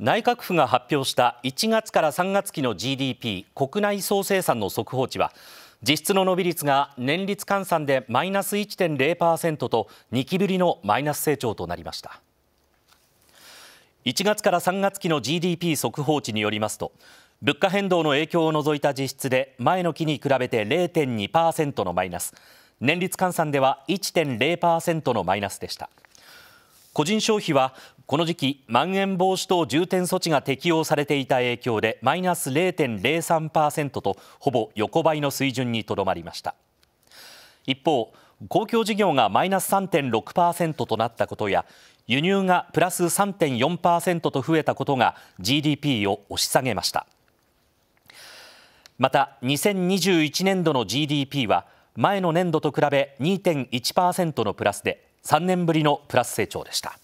内閣府が発表した1月から3月期の GDP 国内総生産の速報値は実質の伸び率が年率換算でマイナス1.0%と2期ぶりのマイナス成長となりました1月から3月期の GDP 速報値によりますと物価変動の影響を除いた実質で前の期に比べて0.2%のマイナス年率換算では1.0%のマイナスでした。個人消費はこの時期まん延防止等重点措置が適用されていた影響でマイナス0.03%とほぼ横ばいの水準にとどまりました一方公共事業がマイナス3.6%となったことや輸入がプラス3.4%と増えたことが GDP を押し下げましたまた2021年度の GDP は前の年度と比べ2.1%のプラスで3年ぶりのプラス成長でした。